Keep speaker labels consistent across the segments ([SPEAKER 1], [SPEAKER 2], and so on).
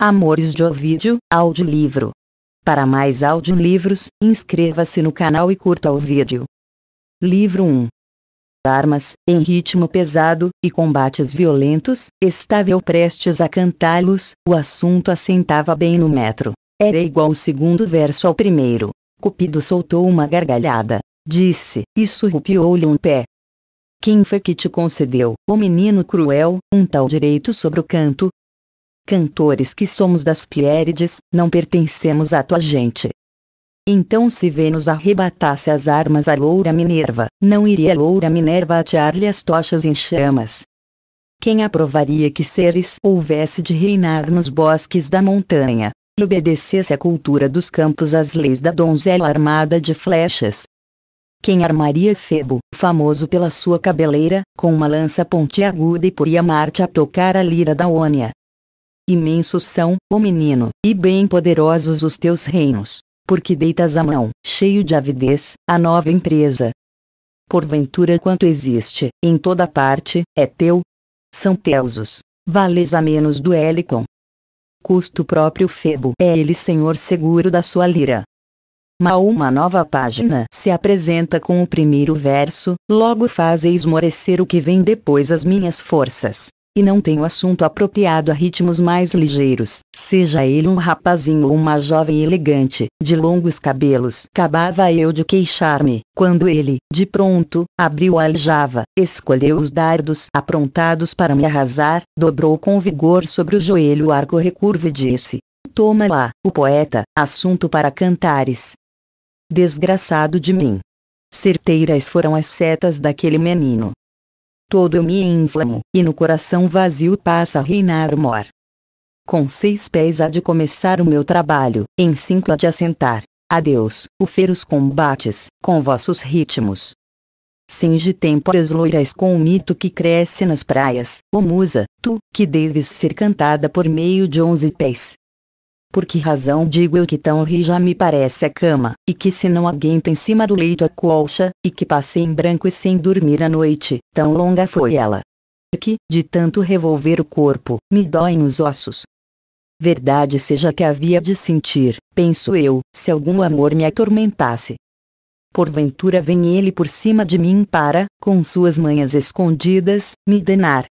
[SPEAKER 1] Amores de Ovídio, audiolivro. Para mais audiolivros, inscreva-se no canal e curta o vídeo. Livro 1. Armas, em ritmo pesado, e combates violentos, estava eu prestes a cantá-los, o assunto assentava bem no metro. Era igual o segundo verso ao primeiro. Cupido soltou uma gargalhada. Disse, e surrupiou-lhe um pé. Quem foi que te concedeu, o menino cruel, um tal direito sobre o canto, cantores que somos das Pierides, não pertencemos à tua gente. Então se Vênus arrebatasse as armas à loura Minerva, não iria a loura Minerva atear-lhe as tochas em chamas. Quem aprovaria que seres houvesse de reinar nos bosques da montanha, e obedecesse à cultura dos campos às leis da donzela armada de flechas? Quem armaria Febo, famoso pela sua cabeleira, com uma lança pontiaguda e poria Marte a tocar a lira da Ônia, Imensos são, o menino, e bem poderosos os teus reinos, porque deitas a mão, cheio de avidez, a nova empresa. Porventura quanto existe, em toda parte, é teu. São teusos, vales a menos do Helicon. Custo próprio Febo é ele senhor seguro da sua lira. Ma uma nova página se apresenta com o primeiro verso, logo faz esmorecer o que vem depois as minhas forças. E não tem o assunto apropriado a ritmos mais ligeiros, seja ele um rapazinho ou uma jovem elegante, de longos cabelos. Acabava eu de queixar-me, quando ele, de pronto, abriu a aljava, escolheu os dardos aprontados para me arrasar, dobrou com vigor sobre o joelho o arco recurvo e disse: Toma lá, o poeta, assunto para cantares. Desgraçado de mim. Certeiras foram as setas daquele menino todo eu me inflamo, e no coração vazio passa a reinar o mor. Com seis pés há de começar o meu trabalho, em cinco há de assentar. Adeus, o feros combates, com vossos ritmos. Singe têmporas loiras com o mito que cresce nas praias, ô musa, tu, que deves ser cantada por meio de onze pés, por que razão digo eu que tão rija me parece a cama, e que se não aguenta em cima do leito a colcha, e que passei em branco e sem dormir a noite, tão longa foi ela. Que, de tanto revolver o corpo, me doem os ossos, Verdade seja que havia de sentir, penso eu, se algum amor me atormentasse. Porventura vem ele por cima de mim para, com suas manhas escondidas, me danar.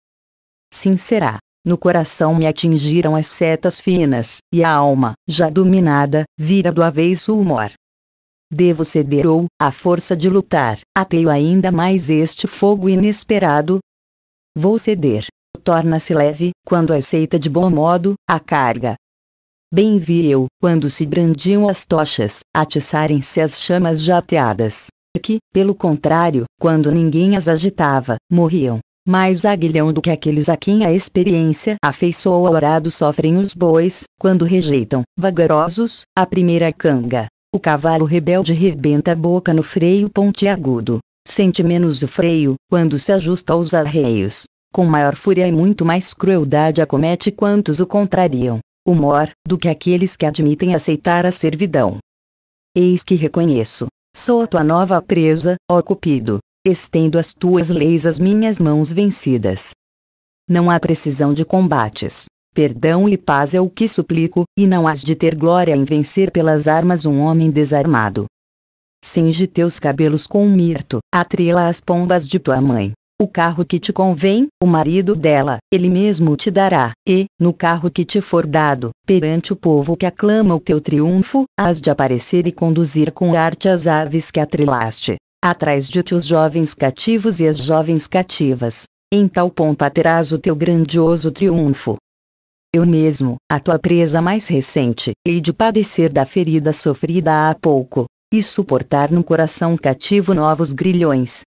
[SPEAKER 1] Sim será. No coração me atingiram as setas finas, e a alma, já dominada, vira do avesso o humor. Devo ceder ou, à força de lutar, ateio ainda mais este fogo inesperado? Vou ceder. Torna-se leve, quando aceita de bom modo, a carga. Bem vi eu, quando se brandiam as tochas, atiçarem-se as chamas jateadas, que, pelo contrário, quando ninguém as agitava, morriam mais aguilhão do que aqueles a quem a experiência afeiçoou ao arado sofrem os bois, quando rejeitam, vagarosos, a primeira canga. O cavalo rebelde rebenta a boca no freio pontiagudo. Sente menos o freio, quando se ajusta aos arreios. Com maior fúria e muito mais crueldade acomete quantos o contrariam. O mor, do que aqueles que admitem aceitar a servidão. Eis que reconheço. Sou a tua nova presa, ó Cupido estendo as tuas leis às minhas mãos vencidas. Não há precisão de combates. Perdão e paz é o que suplico, e não has de ter glória em vencer pelas armas um homem desarmado. Cinge teus cabelos com mirto, atrela as pombas de tua mãe. O carro que te convém, o marido dela, ele mesmo te dará, e, no carro que te for dado, perante o povo que aclama o teu triunfo, has de aparecer e conduzir com arte as aves que atrelaste. Atrás de ti os jovens cativos e as jovens cativas. Em tal pompa terás o teu grandioso triunfo. Eu mesmo, a tua presa mais recente, hei de padecer da ferida sofrida há pouco, e suportar no coração cativo novos grilhões.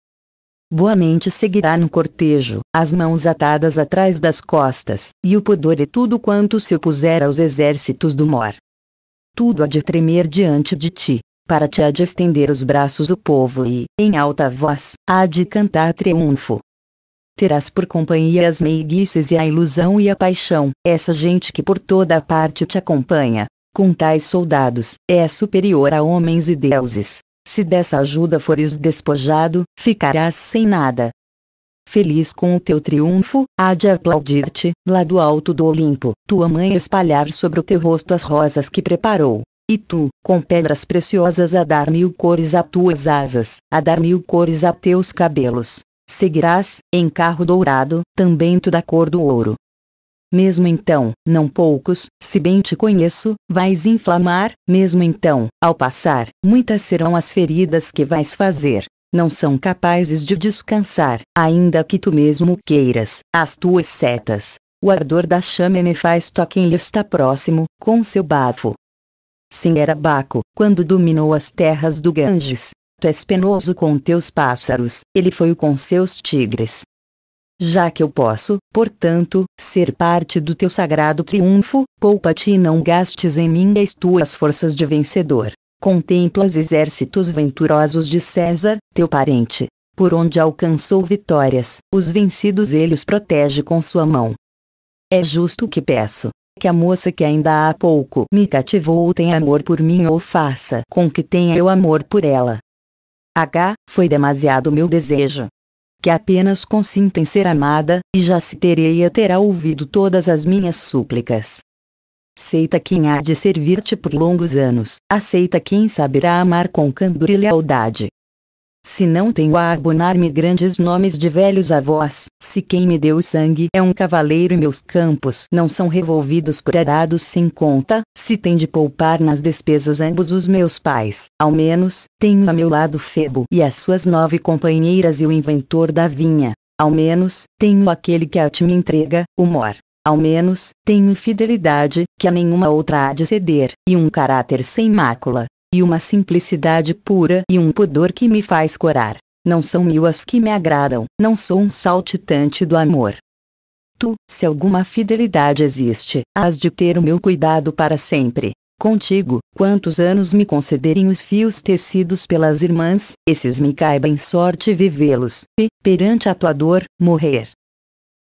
[SPEAKER 1] Boamente seguirá no cortejo, as mãos atadas atrás das costas, e o pudor e é tudo quanto se opuser aos exércitos do mor. Tudo há de tremer diante de ti, para te há de estender os braços o povo e, em alta voz, há de cantar triunfo. Terás por companhia as meiguices e a ilusão e a paixão, essa gente que por toda a parte te acompanha, com tais soldados, é superior a homens e deuses. Se dessa ajuda fores despojado, ficarás sem nada. Feliz com o teu triunfo, há de aplaudir-te, lá do alto do Olimpo, tua mãe espalhar sobre o teu rosto as rosas que preparou. E tu, com pedras preciosas a dar mil cores a tuas asas, a dar mil cores a teus cabelos, seguirás, em carro dourado, também tu da cor do ouro. Mesmo então, não poucos, se bem te conheço, vais inflamar, mesmo então, ao passar, muitas serão as feridas que vais fazer. Não são capazes de descansar, ainda que tu mesmo queiras, as tuas setas. O ardor da chama me faz a quem lhe está próximo, com seu bafo, Sim era Baco, quando dominou as terras do Ganges. Tu és penoso com teus pássaros, ele foi o com seus tigres. Já que eu posso, portanto, ser parte do teu sagrado triunfo, poupa-te e não gastes em mim as tuas forças de vencedor. Contempla os exércitos venturosos de César, teu parente. Por onde alcançou vitórias, os vencidos ele os protege com sua mão. É justo o que peço, que a moça que ainda há pouco me cativou tenha amor por mim ou faça com que tenha eu amor por ela. H. Foi demasiado meu desejo. Que apenas consinta em ser amada, e já se tereia terá ouvido todas as minhas súplicas. Aceita quem há de servir-te por longos anos, aceita quem saberá amar com candor e lealdade, se não tenho a abonar-me grandes nomes de velhos avós, se quem me deu o sangue é um cavaleiro e meus campos não são revolvidos por arados sem conta, se tem de poupar nas despesas ambos os meus pais, ao menos, tenho a meu lado Febo e as suas nove companheiras e o inventor da vinha. Ao menos, tenho aquele que a ti me entrega, o mor. Ao menos, tenho fidelidade, que a nenhuma outra há de ceder, e um caráter sem mácula, e uma simplicidade pura e um pudor que me faz corar. Não são mil as que me agradam, não sou um saltitante do amor. Tu, se alguma fidelidade existe, has de ter o meu cuidado para sempre. Contigo, quantos anos me concederem os fios tecidos pelas irmãs, esses me caiba em sorte vivê-los, e, perante a tua dor, morrer.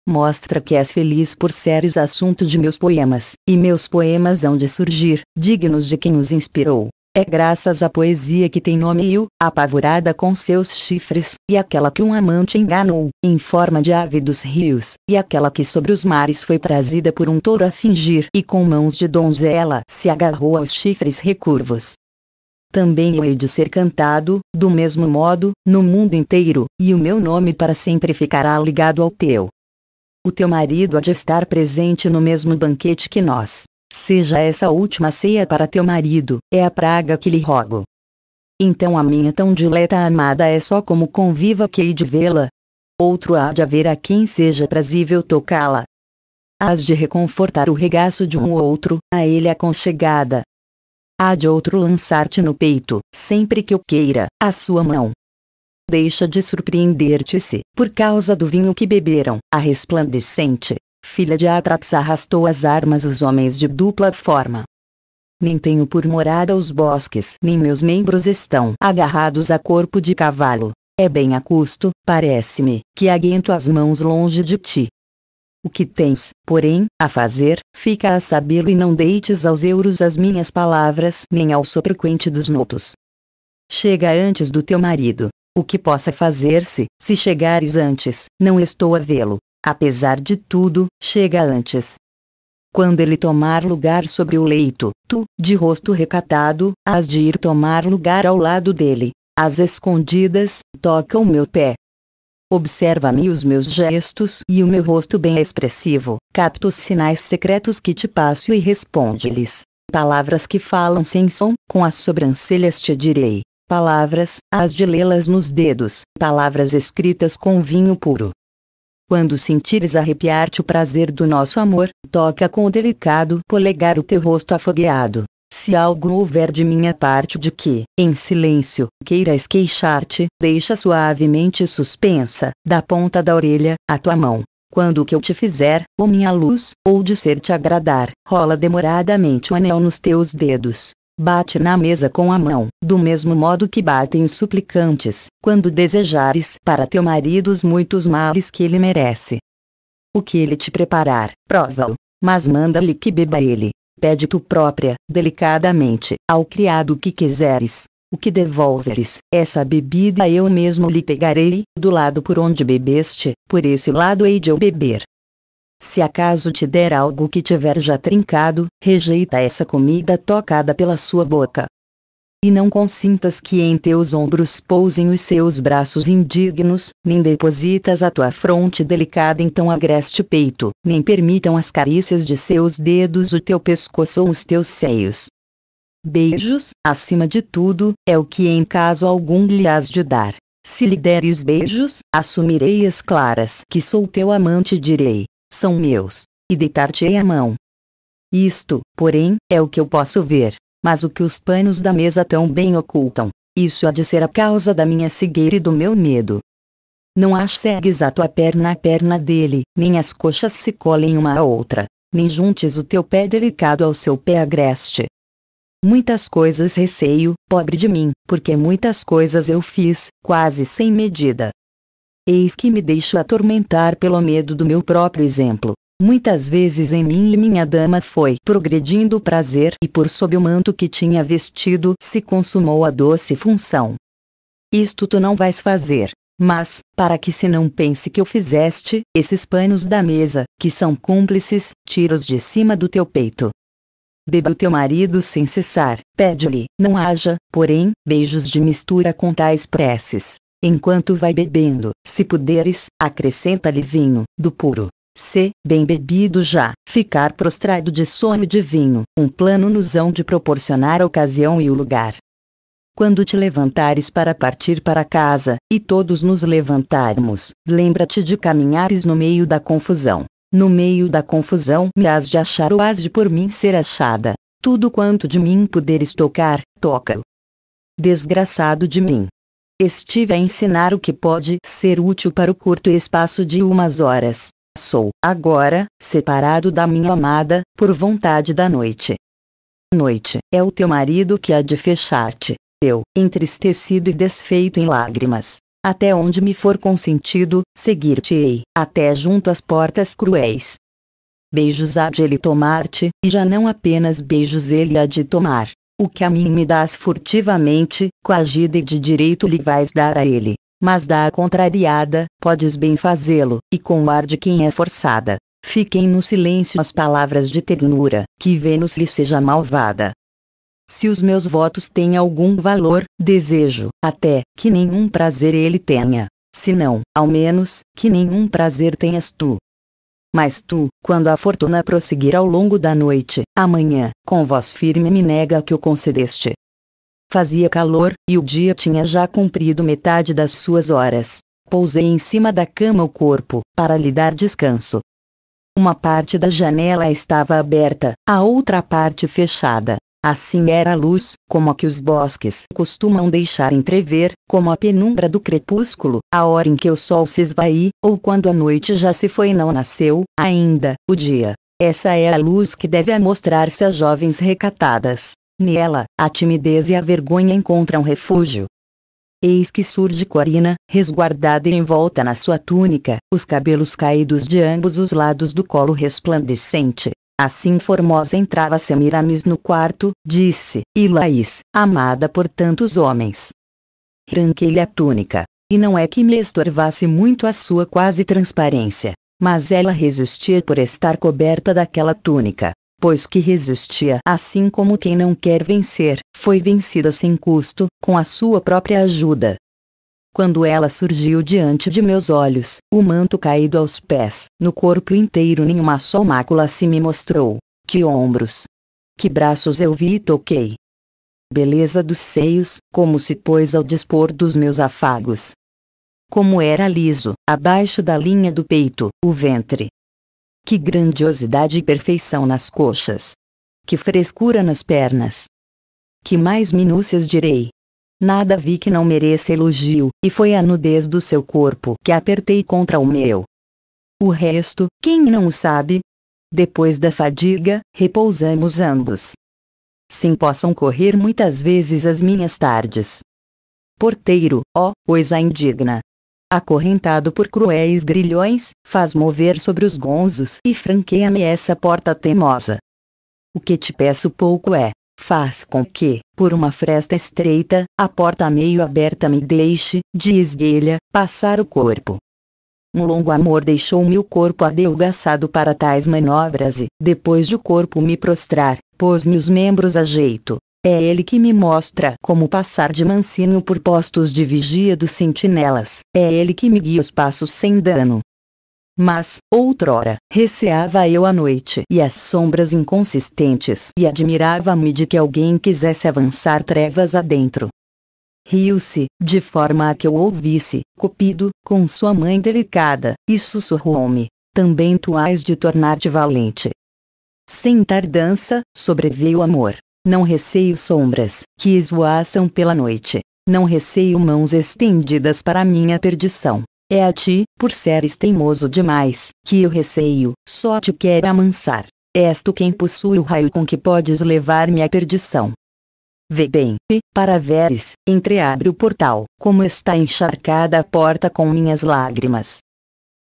[SPEAKER 1] Mostra que és feliz por seres assunto de meus poemas, e meus poemas hão de surgir, dignos de quem os inspirou. É graças à poesia que tem nome Il, apavorada com seus chifres, e aquela que um amante enganou, em forma de ave dos rios, e aquela que sobre os mares foi trazida por um touro a fingir, e com mãos de donzela se agarrou aos chifres recurvos. Também eu hei de ser cantado, do mesmo modo, no mundo inteiro, e o meu nome para sempre ficará ligado ao teu. O teu marido há de estar presente no mesmo banquete que nós. Seja essa última ceia para teu marido, é a praga que lhe rogo. Então a minha tão dileta amada é só como conviva que hei de vê-la. Outro há de haver a quem seja prazível tocá-la. Hás de reconfortar o regaço de um ou outro, a ele aconchegada. Há de outro lançar-te no peito, sempre que o queira, a sua mão. Deixa de surpreender-te se, por causa do vinho que beberam, a resplandecente, filha de Atrax arrastou as armas os homens de dupla forma. Nem tenho por morada os bosques, nem meus membros estão agarrados a corpo de cavalo. É bem a custo, parece-me, que aguento as mãos longe de ti. O que tens, porém, a fazer, fica a sabê-lo e não deites aos euros as minhas palavras, nem ao sopro quente dos notos. Chega antes do teu marido. O que possa fazer-se, se chegares antes, não estou a vê-lo apesar de tudo, chega antes. Quando ele tomar lugar sobre o leito, tu, de rosto recatado, has de ir tomar lugar ao lado dele. As escondidas, toca o meu pé. Observa-me os meus gestos e o meu rosto bem expressivo, capta os sinais secretos que te passo e responde-lhes. Palavras que falam sem som, com as sobrancelhas te direi. Palavras, as de lê-las nos dedos, palavras escritas com vinho puro, quando sentires arrepiar-te o prazer do nosso amor, toca com o delicado polegar o teu rosto afogueado. Se algo houver de minha parte de que, em silêncio, queiras queixar-te, deixa suavemente suspensa, da ponta da orelha, a tua mão. Quando o que eu te fizer, ou minha luz, ou de ser te agradar, rola demoradamente o anel nos teus dedos, Bate na mesa com a mão, do mesmo modo que batem os suplicantes, quando desejares para teu marido os muitos males que ele merece. O que ele te preparar, prova-o, mas manda-lhe que beba ele. Pede tu própria, delicadamente, ao criado o que quiseres, o que devolveres, essa bebida eu mesmo lhe pegarei, do lado por onde bebeste, por esse lado hei de eu beber. Se acaso te der algo que tiver já trincado, rejeita essa comida tocada pela sua boca. E não consintas que em teus ombros pousem os seus braços indignos, nem depositas a tua fronte delicada em tão agreste peito, nem permitam as carícias de seus dedos o teu pescoço ou os teus seios. Beijos, acima de tudo, é o que em caso algum lhe has de dar. Se lhe deres beijos, assumirei as claras que sou teu amante e direi, são meus, e deitar-te-ei a mão. Isto, porém, é o que eu posso ver, mas o que os panos da mesa tão bem ocultam, isso há de ser a causa da minha cegueira e do meu medo. Não achegues a tua perna à perna dele, nem as coxas se colhem uma à outra, nem juntes o teu pé delicado ao seu pé agreste. Muitas coisas receio, pobre de mim, porque muitas coisas eu fiz, quase sem medida, Eis que me deixo atormentar pelo medo do meu próprio exemplo. Muitas vezes em mim e minha dama foi progredindo o prazer e por sob o manto que tinha vestido se consumou a doce função. Isto tu não vais fazer, mas, para que se não pense que eu fizeste, esses panos da mesa, que são cúmplices, tira-os de cima do teu peito. Beba o teu marido sem cessar, pede-lhe, não haja, porém, beijos de mistura com tais preces. Enquanto vai bebendo, se puderes, acrescenta-lhe vinho, do puro. Se, bem bebido já, ficar prostrado de sono de vinho, um plano nos hão de proporcionar a ocasião e o lugar. Quando te levantares para partir para casa, e todos nos levantarmos, lembra-te de caminhares no meio da confusão. No meio da confusão me has de achar ou has de por mim ser achada. Tudo quanto de mim puderes tocar, toca-o. Desgraçado de mim, Estive a ensinar o que pode ser útil para o curto espaço de umas horas. Sou, agora, separado da minha amada, por vontade da noite. Noite, é o teu marido que há de fechar-te. Eu, entristecido e desfeito em lágrimas. Até onde me for consentido, seguir-te-ei, até junto às portas cruéis. Beijos há de ele tomar-te, e já não apenas beijos ele há de tomar, o que a mim me dás furtivamente, coagida e de direito lhe vais dar a ele. Mas dá a contrariada, podes bem fazê-lo, e com o ar de quem é forçada. Fiquem no silêncio as palavras de ternura, que Vênus lhe seja malvada. Se os meus votos têm algum valor, desejo, até, que nenhum prazer ele tenha. Se não, ao menos, que nenhum prazer tenhas tu. Mas tu, quando a fortuna prosseguir ao longo da noite, amanhã, com voz firme me nega que o concedeste. Fazia calor, e o dia tinha já cumprido metade das suas horas. Pousei em cima da cama o corpo, para lhe dar descanso. Uma parte da janela estava aberta, a outra parte fechada. Assim era a luz, como a que os bosques costumam deixar entrever, como a penumbra do crepúsculo, a hora em que o sol se esvai, ou quando a noite já se foi e não nasceu, ainda, o dia. Essa é a luz que deve amostrar-se às jovens recatadas. Nela, a timidez e a vergonha encontram refúgio. Eis que surge Corina, resguardada e envolta na sua túnica, os cabelos caídos de ambos os lados do colo resplandecente, Assim Formosa entrava Semiramis no quarto, disse, e Laís, amada por tantos homens. Ranquei-lhe a túnica, e não é que me estorvasse muito a sua quase transparência, mas ela resistia por estar coberta daquela túnica, pois que resistia assim como quem não quer vencer, foi vencida sem custo, com a sua própria ajuda. Quando ela surgiu diante de meus olhos, o manto caído aos pés, no corpo inteiro nenhuma só mácula se me mostrou. Que ombros! Que braços eu vi e toquei! Beleza dos seios, como se pôs ao dispor dos meus afagos. Como era liso, abaixo da linha do peito, o ventre. Que grandiosidade e perfeição nas coxas! Que frescura nas pernas! Que mais minúcias direi, Nada vi que não mereça elogio, e foi a nudez do seu corpo que apertei contra o meu. O resto, quem não o sabe? Depois da fadiga, repousamos ambos. Sim possam correr muitas vezes as minhas tardes. Porteiro, ó, oh, coisa indigna! Acorrentado por cruéis grilhões, faz mover sobre os gonzos e franqueia-me essa porta teimosa. O que te peço pouco é, faz com que, por uma fresta estreita, a porta meio aberta me deixe, de esguelha, passar o corpo. Um longo amor deixou-me o corpo adelgaçado para tais manobras e, depois de o corpo me prostrar, pôs-me os membros a jeito. É ele que me mostra como passar de mansinho por postos de vigia dos sentinelas. É ele que me guia os passos sem dano. Mas, outrora, receava eu a noite e as sombras inconsistentes e admirava-me de que alguém quisesse avançar trevas adentro. Riu-se, de forma a que eu ouvisse, Cupido, com sua mãe delicada, e sussurrou-me: Também tu hás de tornar-te valente. Sem tardança, sobreveio o amor. Não receio sombras que esvoaçam pela noite. Não receio mãos estendidas para minha perdição. É a ti, por seres teimoso demais, que eu receio, só te quero amansar. És tu quem possui o raio com que podes levar-me à perdição. Vê bem, para veres, entreabre o portal, como está encharcada a porta com minhas lágrimas.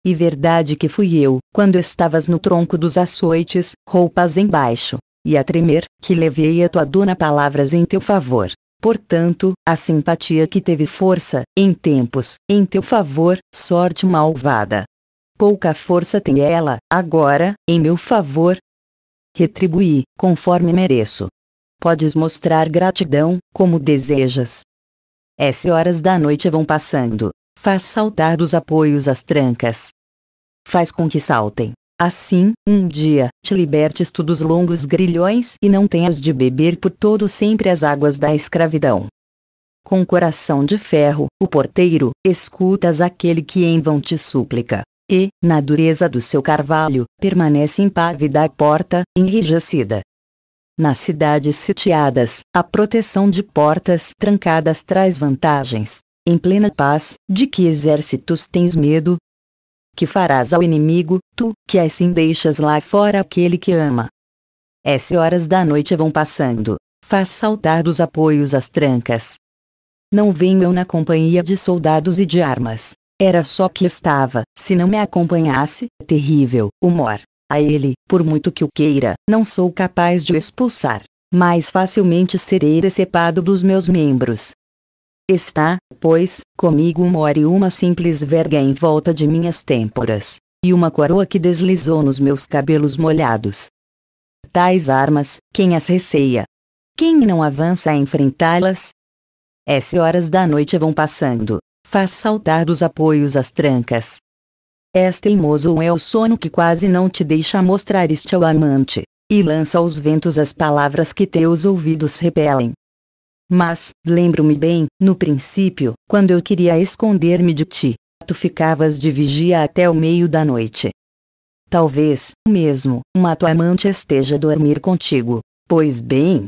[SPEAKER 1] E verdade que fui eu, quando estavas no tronco dos açoites, roupas embaixo, e a tremer, que levei a tua dona palavras em teu favor, Portanto, a simpatia que teve força, em tempos, em teu favor, sorte malvada. Pouca força tem ela, agora, em meu favor. Retribuí, conforme mereço. Podes mostrar gratidão, como desejas. S horas da noite vão passando. Faz saltar os apoios às trancas. Faz com que saltem. Assim, um dia, te libertes tu dos longos grilhões e não tenhas de beber por todo sempre as águas da escravidão. Com coração de ferro, o porteiro, escutas aquele que em vão te suplica E, na dureza do seu carvalho, permanece impávida a porta, enrijecida. Nas cidades sitiadas, a proteção de portas trancadas traz vantagens. Em plena paz, de que exércitos tens medo, que farás ao inimigo, tu, que assim deixas lá fora aquele que ama. S horas da noite vão passando. Faz saltar dos apoios as trancas. Não venham na companhia de soldados e de armas. Era só que estava, se não me acompanhasse, terrível, humor. A ele, por muito que o queira, não sou capaz de o expulsar. Mais facilmente serei decepado dos meus membros, Está, pois, comigo uma uma simples verga em volta de minhas têmporas, e uma coroa que deslizou nos meus cabelos molhados. Tais armas, quem as receia? Quem não avança a enfrentá-las? As horas da noite vão passando, faz saltar dos apoios as trancas. És teimoso é o sono que quase não te deixa mostrar este ao amante, e lança aos ventos as palavras que teus ouvidos repelem, mas, lembro-me bem, no princípio, quando eu queria esconder-me de ti, tu ficavas de vigia até o meio da noite. Talvez, mesmo, uma tua amante esteja a dormir contigo. Pois bem,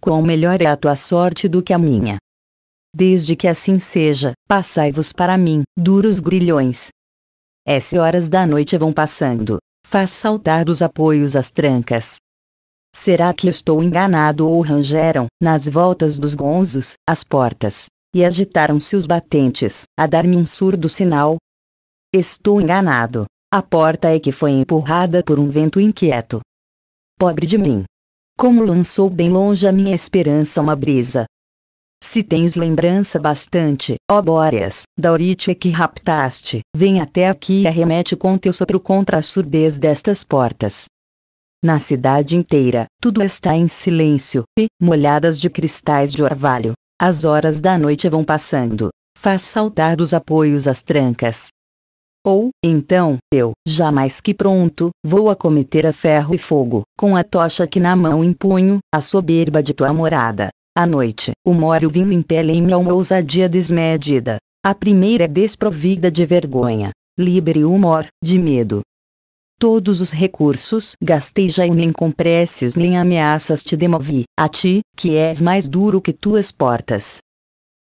[SPEAKER 1] qual melhor é a tua sorte do que a minha. Desde que assim seja, passai-vos para mim, duros grilhões. S horas da noite vão passando. Faz saltar dos apoios as trancas, Será que estou enganado ou rangeram, nas voltas dos gonzos, as portas, e agitaram-se os batentes, a dar-me um surdo sinal? Estou enganado. A porta é que foi empurrada por um vento inquieto. Pobre de mim! Como lançou bem longe a minha esperança uma brisa. Se tens lembrança bastante, ó Bóreas, da Orítia que raptaste, vem até aqui e arremete com teu sopro contra a surdez destas portas. Na cidade inteira, tudo está em silêncio, e, molhadas de cristais de orvalho, as horas da noite vão passando. Faz saltar os apoios às trancas. Ou, então, eu, jamais que pronto, vou acometer a ferro e fogo, com a tocha que na mão empunho, a soberba de tua morada. À noite, o moro vinho impele me a uma ousadia desmedida. A primeira é desprovida de vergonha, libere o mor de medo, Todos os recursos gastei já e nem com preces nem ameaças te demovi, a ti, que és mais duro que tuas portas.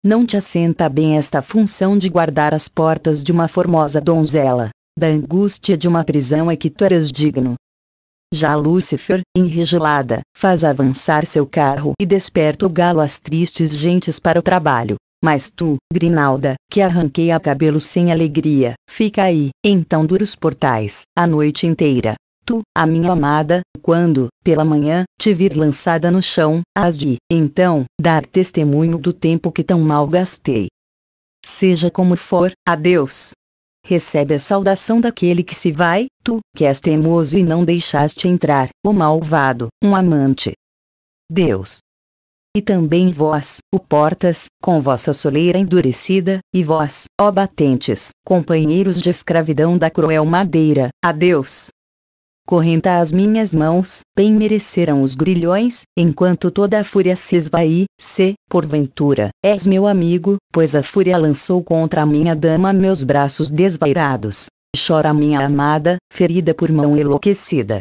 [SPEAKER 1] Não te assenta bem esta função de guardar as portas de uma formosa donzela, da angústia de uma prisão é que tu eras digno. Já Lúcifer, enregelada, faz avançar seu carro e desperta o galo às tristes gentes para o trabalho. Mas tu, Grinalda, que arranquei a cabelo sem alegria, fica aí, então duros portais, a noite inteira. Tu, a minha amada, quando, pela manhã, te vir lançada no chão, has de, então, dar testemunho do tempo que tão mal gastei. Seja como for, adeus. Recebe a saudação daquele que se vai, tu, que és teimoso e não deixaste entrar, o malvado, um amante. Deus, e também vós, o portas, com vossa soleira endurecida, e vós, ó batentes, companheiros de escravidão da cruel madeira, adeus. Correnta às minhas mãos, bem mereceram os grilhões, enquanto toda a fúria se esvaí, se, porventura, és meu amigo, pois a fúria lançou contra a minha dama meus braços desvairados. Chora minha amada, ferida por mão enlouquecida,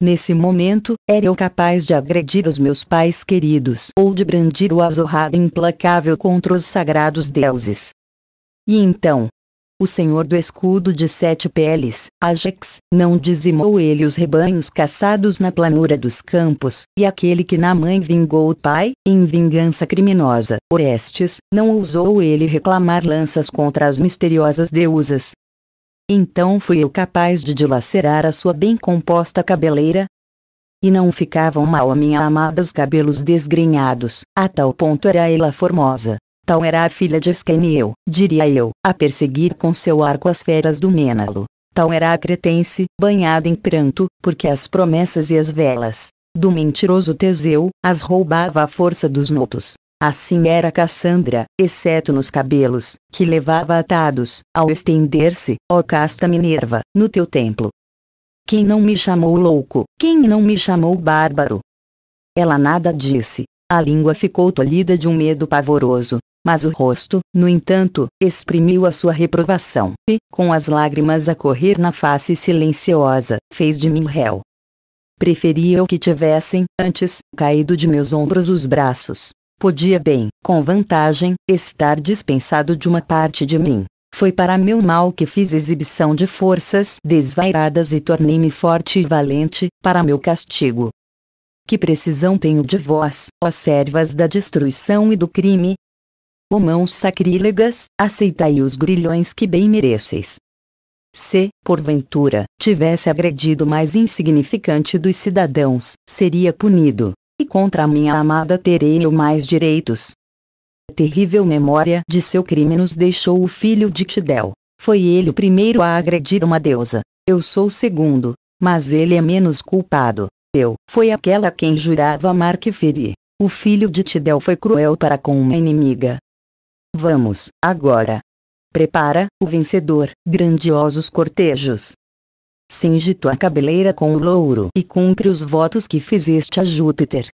[SPEAKER 1] Nesse momento, era eu capaz de agredir os meus pais queridos ou de brandir o azorrado implacável contra os sagrados deuses. E então, o senhor do escudo de sete peles, Ajax, não dizimou ele os rebanhos caçados na planura dos campos, e aquele que na mãe vingou o pai, em vingança criminosa, Orestes, não ousou ele reclamar lanças contra as misteriosas deusas, então fui eu capaz de dilacerar a sua bem composta cabeleira? E não ficavam mal a minha amada os cabelos desgrenhados, a tal ponto era ela formosa. Tal era a filha de Esqueniel, diria eu, a perseguir com seu arco as feras do Ménalo. Tal era a cretense, banhada em pranto, porque as promessas e as velas do mentiroso Teseu as roubava à força dos notos. Assim era Cassandra, exceto nos cabelos, que levava atados, ao estender-se, ó casta Minerva, no teu templo. Quem não me chamou louco? Quem não me chamou bárbaro? Ela nada disse. A língua ficou tolhida de um medo pavoroso, mas o rosto, no entanto, exprimiu a sua reprovação, e, com as lágrimas a correr na face silenciosa, fez de mim réu. Preferia eu que tivessem, antes, caído de meus ombros os braços, Podia bem, com vantagem, estar dispensado de uma parte de mim. Foi para meu mal que fiz exibição de forças desvairadas e tornei-me forte e valente, para meu castigo. Que precisão tenho de vós, ó servas da destruição e do crime? Ó mãos sacrílegas, aceitai os grilhões que bem mereceis. Se, porventura, tivesse agredido mais insignificante dos cidadãos, seria punido, e contra a minha amada terei eu mais direitos. A terrível memória de seu crime nos deixou o filho de Tidel. Foi ele o primeiro a agredir uma deusa. Eu sou o segundo, mas ele é menos culpado. Eu foi aquela quem jurava amar que feri. O filho de Tidel foi cruel para com uma inimiga. Vamos, agora. Prepara, o vencedor, grandiosos cortejos. Cinge tua cabeleira com o louro e cumpre os votos que fizeste a Júpiter.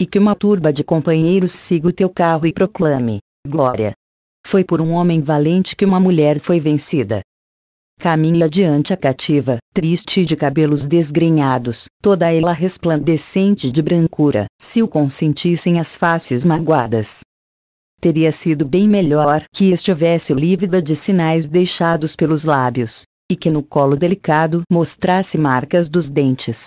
[SPEAKER 1] E que uma turba de companheiros siga o teu carro e proclame: Glória! Foi por um homem valente que uma mulher foi vencida. Caminha adiante a cativa, triste de cabelos desgrenhados, toda ela resplandecente de brancura, se o consentissem as faces magoadas. Teria sido bem melhor que estivesse lívida de sinais deixados pelos lábios, e que no colo delicado mostrasse marcas dos dentes.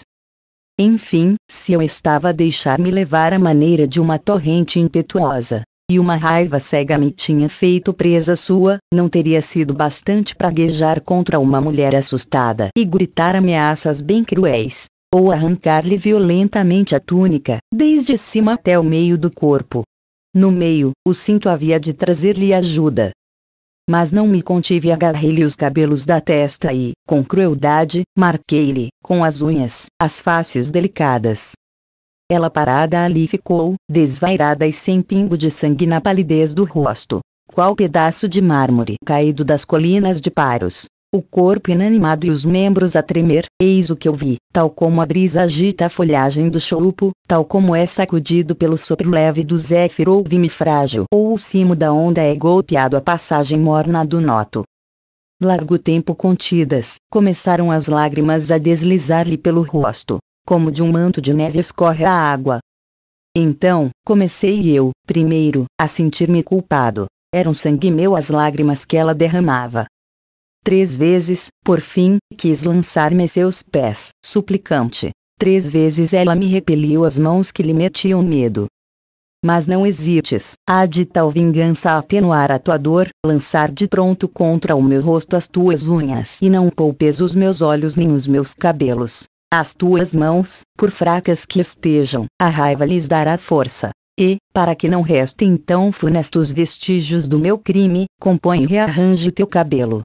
[SPEAKER 1] Enfim, se eu estava a deixar-me levar à maneira de uma torrente impetuosa, e uma raiva cega me tinha feito presa sua, não teria sido bastante praguejar contra uma mulher assustada e gritar ameaças bem cruéis, ou arrancar-lhe violentamente a túnica, desde cima até o meio do corpo. No meio, o cinto havia de trazer-lhe ajuda, mas não me contive e agarrei-lhe os cabelos da testa e, com crueldade, marquei-lhe, com as unhas, as faces delicadas. Ela parada ali ficou, desvairada e sem pingo de sangue na palidez do rosto, qual pedaço de mármore caído das colinas de Paros o corpo inanimado e os membros a tremer, eis o que eu vi, tal como a brisa agita a folhagem do chorupo, tal como é sacudido pelo sopro leve do zéfiro ou vime frágil, ou o cimo da onda é golpeado a passagem morna do noto. Largo tempo contidas, começaram as lágrimas a deslizar-lhe pelo rosto, como de um manto de neve escorre a água. Então, comecei eu, primeiro, a sentir-me culpado. Eram sangue meu as lágrimas que ela derramava, Três vezes, por fim, quis lançar-me a seus pés, suplicante. Três vezes ela me repeliu as mãos que lhe metiam medo. Mas não hesites, há de tal vingança atenuar a tua dor, lançar de pronto contra o meu rosto as tuas unhas e não poupes os meus olhos nem os meus cabelos. As tuas mãos, por fracas que estejam, a raiva lhes dará força. E, para que não restem tão funestos vestígios do meu crime, compõe e rearranje teu cabelo,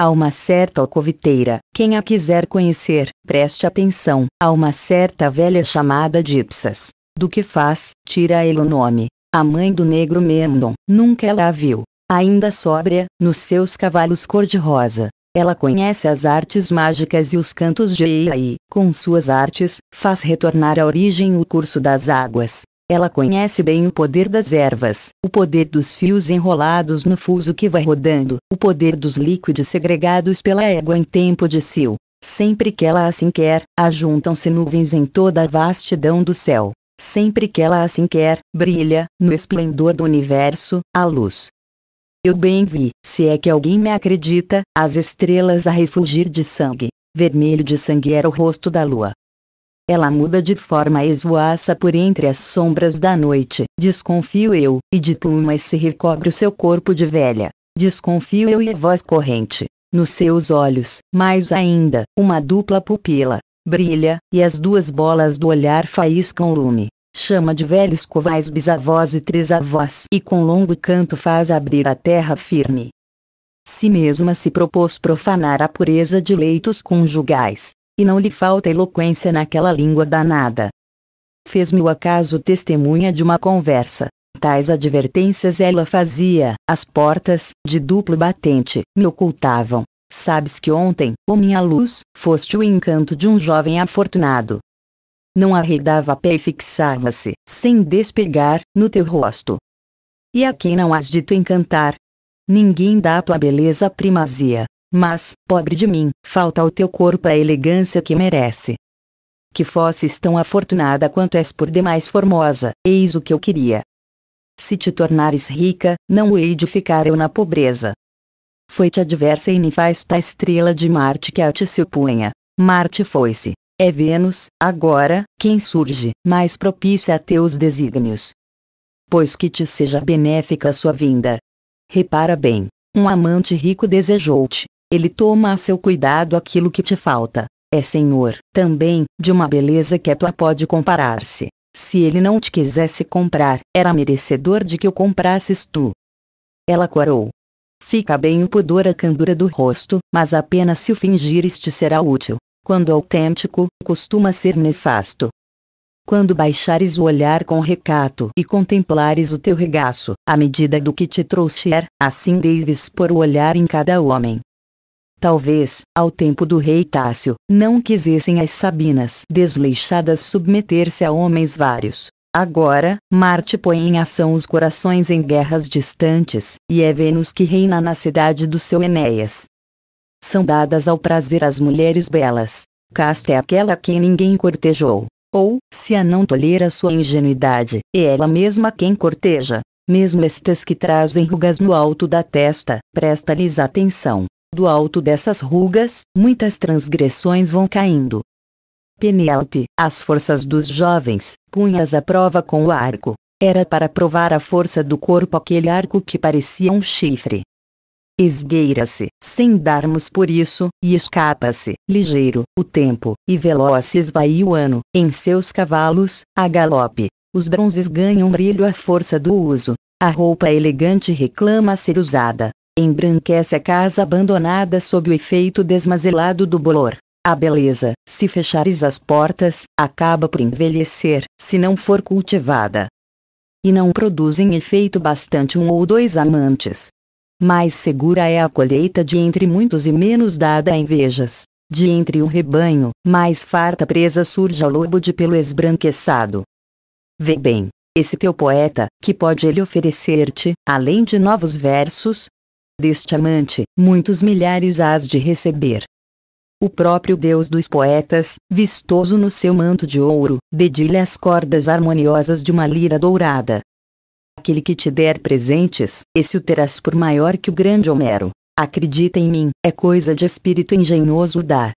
[SPEAKER 1] a uma certa alcoviteira, quem a quiser conhecer, preste atenção, a uma certa velha chamada Dipsas. Do que faz, tira ele o nome. A mãe do negro Memnon, nunca ela a viu. Ainda sóbria, nos seus cavalos cor-de-rosa. Ela conhece as artes mágicas e os cantos de e, com suas artes, faz retornar à origem o curso das águas, ela conhece bem o poder das ervas, o poder dos fios enrolados no fuso que vai rodando, o poder dos líquidos segregados pela égua em tempo de cio. Sempre que ela assim quer, ajuntam-se nuvens em toda a vastidão do céu. Sempre que ela assim quer, brilha, no esplendor do universo, a luz. Eu bem vi, se é que alguém me acredita, as estrelas a refugir de sangue. Vermelho de sangue era o rosto da lua. Ela muda de forma e esvoaça por entre as sombras da noite. Desconfio eu, e de plumas se recobre o seu corpo de velha. Desconfio eu e a voz corrente. Nos seus olhos, mais ainda, uma dupla pupila. Brilha, e as duas bolas do olhar faiscam lume. Chama de velhos covais bisavós e trisavós e com longo canto faz abrir a terra firme. Si mesma se propôs profanar a pureza de leitos conjugais, e não lhe falta eloquência naquela língua danada. Fez-me o acaso testemunha de uma conversa. Tais advertências ela fazia, as portas, de duplo batente, me ocultavam. Sabes que ontem, ô minha luz, foste o encanto de um jovem afortunado. Não arredava pé e fixava-se, sem despegar, no teu rosto. E a quem não has dito encantar? Ninguém dá tua beleza primazia. Mas, pobre de mim, falta ao teu corpo a elegância que merece. Que fosses tão afortunada quanto és por demais formosa, eis o que eu queria. Se te tornares rica, não o hei de ficar eu na pobreza. Foi-te adversa e nefasta a estrela de Marte que a te se opunha. Marte foi-se. É Vênus, agora, quem surge, mais propícia a teus desígnios. Pois que te seja benéfica a sua vinda. Repara bem, um amante rico desejou-te, ele toma a seu cuidado aquilo que te falta. É Senhor, também, de uma beleza que a tua pode comparar-se. Se ele não te quisesse comprar, era merecedor de que o comprasses tu. Ela corou. Fica bem o pudor a candura do rosto, mas apenas se o fingires te será útil. Quando autêntico, costuma ser nefasto. Quando baixares o olhar com recato e contemplares o teu regaço, à medida do que te trouxer, assim deves pôr o olhar em cada homem. Talvez, ao tempo do rei Tácio, não quisessem as Sabinas desleixadas submeter-se a homens vários. Agora, Marte põe em ação os corações em guerras distantes, e é Vênus que reina na cidade do seu Enéas. São dadas ao prazer as mulheres belas. Casta é aquela que ninguém cortejou. Ou, se a não tolher a sua ingenuidade, é ela mesma quem corteja. Mesmo estas que trazem rugas no alto da testa, presta-lhes atenção. Do alto dessas rugas, muitas transgressões vão caindo. Penélope, as forças dos jovens, punhas à prova com o arco. Era para provar a força do corpo aquele arco que parecia um chifre. Esgueira-se, sem darmos por isso, e escapa-se, ligeiro, o tempo, e veloz se esvai o ano, em seus cavalos, a galope. Os bronzes ganham brilho à força do uso, a roupa elegante reclama ser usada, Embranquece a casa abandonada sob o efeito desmazelado do bolor. A beleza, se fechares as portas, acaba por envelhecer, se não for cultivada. E não produzem efeito bastante um ou dois amantes. Mais segura é a colheita de entre muitos e menos dada a invejas. De entre um rebanho, mais farta presa surge ao lobo de pelo esbranquiçado. Vê bem, esse teu poeta, que pode ele oferecer-te, além de novos versos, deste amante, muitos milhares hás de receber. O próprio Deus dos poetas, vistoso no seu manto de ouro, dedilha as cordas harmoniosas de uma lira dourada. Aquele que te der presentes, esse o terás por maior que o grande Homero. Acredita em mim, é coisa de espírito engenhoso dar.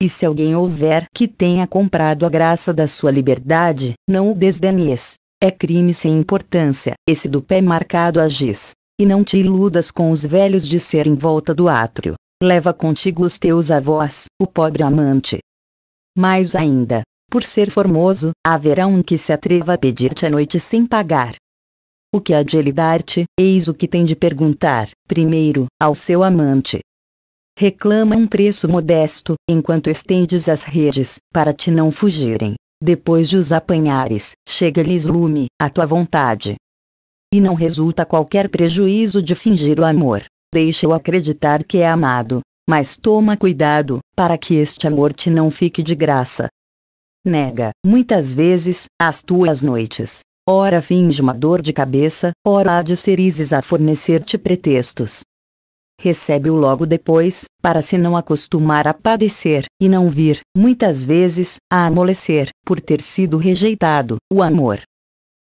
[SPEAKER 1] E se alguém houver que tenha comprado a graça da sua liberdade, não o desdenhes. É crime sem importância, esse do pé marcado agis. E não te iludas com os velhos de ser em volta do átrio. Leva contigo os teus avós, o pobre amante. Mais ainda, por ser formoso, haverá um que se atreva a pedir-te a noite sem pagar. O que há de ele dar-te, eis o que tem de perguntar, primeiro, ao seu amante. Reclama um preço modesto, enquanto estendes as redes, para te não fugirem. Depois de os apanhares, chega-lhes lume, à tua vontade, e não resulta qualquer prejuízo de fingir o amor. Deixa-o acreditar que é amado, mas toma cuidado, para que este amor te não fique de graça. Nega, muitas vezes, as tuas noites. Ora finge uma dor de cabeça, ora há de cerizes a fornecer-te pretextos. Recebe-o logo depois, para se não acostumar a padecer, e não vir, muitas vezes, a amolecer, por ter sido rejeitado, o amor.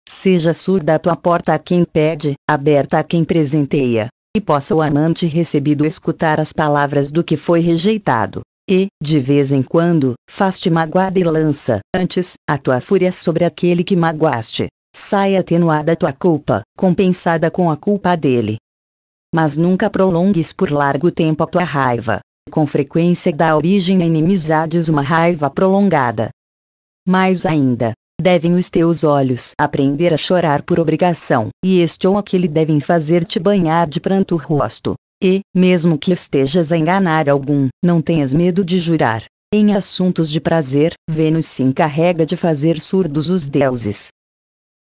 [SPEAKER 1] Seja surda a tua porta a quem pede, aberta a quem presenteia. E possa o amante recebido escutar as palavras do que foi rejeitado. E, de vez em quando, faz-te magoada e lança, antes, a tua fúria sobre aquele que magoaste. Sai atenuada a tua culpa, compensada com a culpa dele. Mas nunca prolongues por largo tempo a tua raiva. Com frequência dá origem a inimizades uma raiva prolongada. Mais ainda, Devem os teus olhos aprender a chorar por obrigação, e este ou aquele devem fazer-te banhar de pranto o rosto. E, mesmo que estejas a enganar algum, não tenhas medo de jurar. Em assuntos de prazer, Vênus se encarrega de fazer surdos os deuses.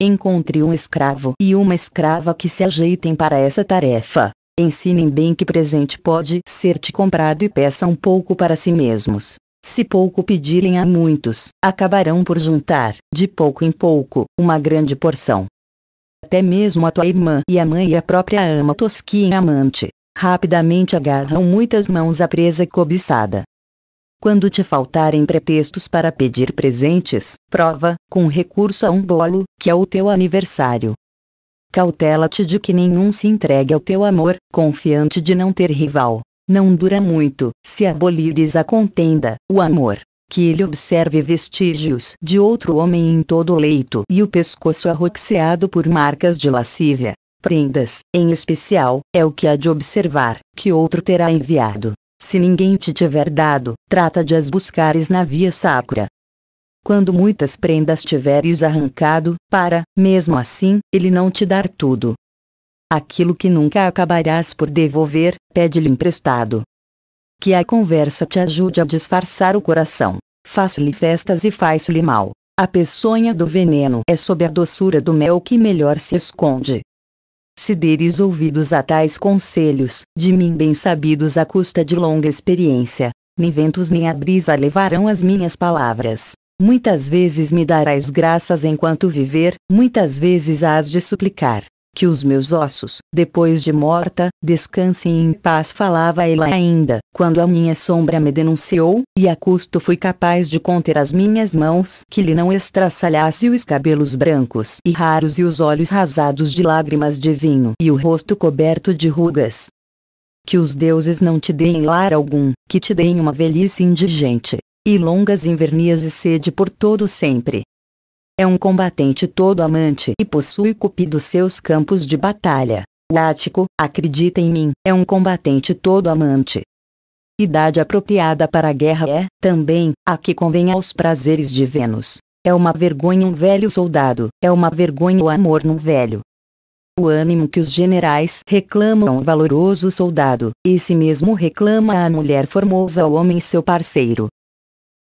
[SPEAKER 1] Encontre um escravo e uma escrava que se ajeitem para essa tarefa. Ensinem bem que presente pode ser-te comprado e peça um pouco para si mesmos. Se pouco pedirem a muitos, acabarão por juntar, de pouco em pouco, uma grande porção. Até mesmo a tua irmã e a mãe e a própria ama tosquinha amante, rapidamente agarram muitas mãos à presa cobiçada. Quando te faltarem pretextos para pedir presentes, prova, com recurso a um bolo, que é o teu aniversário. Cautela-te de que nenhum se entregue ao teu amor, confiante de não ter rival não dura muito, se abolires a contenda, o amor. Que ele observe vestígios de outro homem em todo o leito e o pescoço arroxeado por marcas de lascívia. Prendas, em especial, é o que há de observar, que outro terá enviado. Se ninguém te tiver dado, trata de as buscares na via sacra. Quando muitas prendas tiveres arrancado, para, mesmo assim, ele não te dar tudo, Aquilo que nunca acabarás por devolver, pede-lhe emprestado. Que a conversa te ajude a disfarçar o coração. faço lhe festas e faço lhe mal. A peçonha do veneno é sob a doçura do mel que melhor se esconde. Se deres ouvidos a tais conselhos, de mim bem sabidos à custa de longa experiência, nem ventos nem a brisa levarão as minhas palavras. Muitas vezes me darás graças enquanto viver, muitas vezes as de suplicar que os meus ossos, depois de morta, descansem em paz, falava ela ainda, quando a minha sombra me denunciou, e a custo fui capaz de conter as minhas mãos que lhe não estraçalhasse os cabelos brancos e raros e os olhos rasados de lágrimas de vinho e o rosto coberto de rugas. Que os deuses não te deem lar algum, que te deem uma velhice indigente, e longas invernias e sede por todo sempre. É um combatente todo amante e possui cupido seus campos de batalha. O ático, acredita em mim, é um combatente todo amante. Idade apropriada para a guerra é, também, a que convém aos prazeres de Vênus. É uma vergonha um velho soldado, é uma vergonha o amor num velho. O ânimo que os generais reclamam ao é valoroso soldado, esse mesmo reclama à mulher formosa ao homem seu parceiro.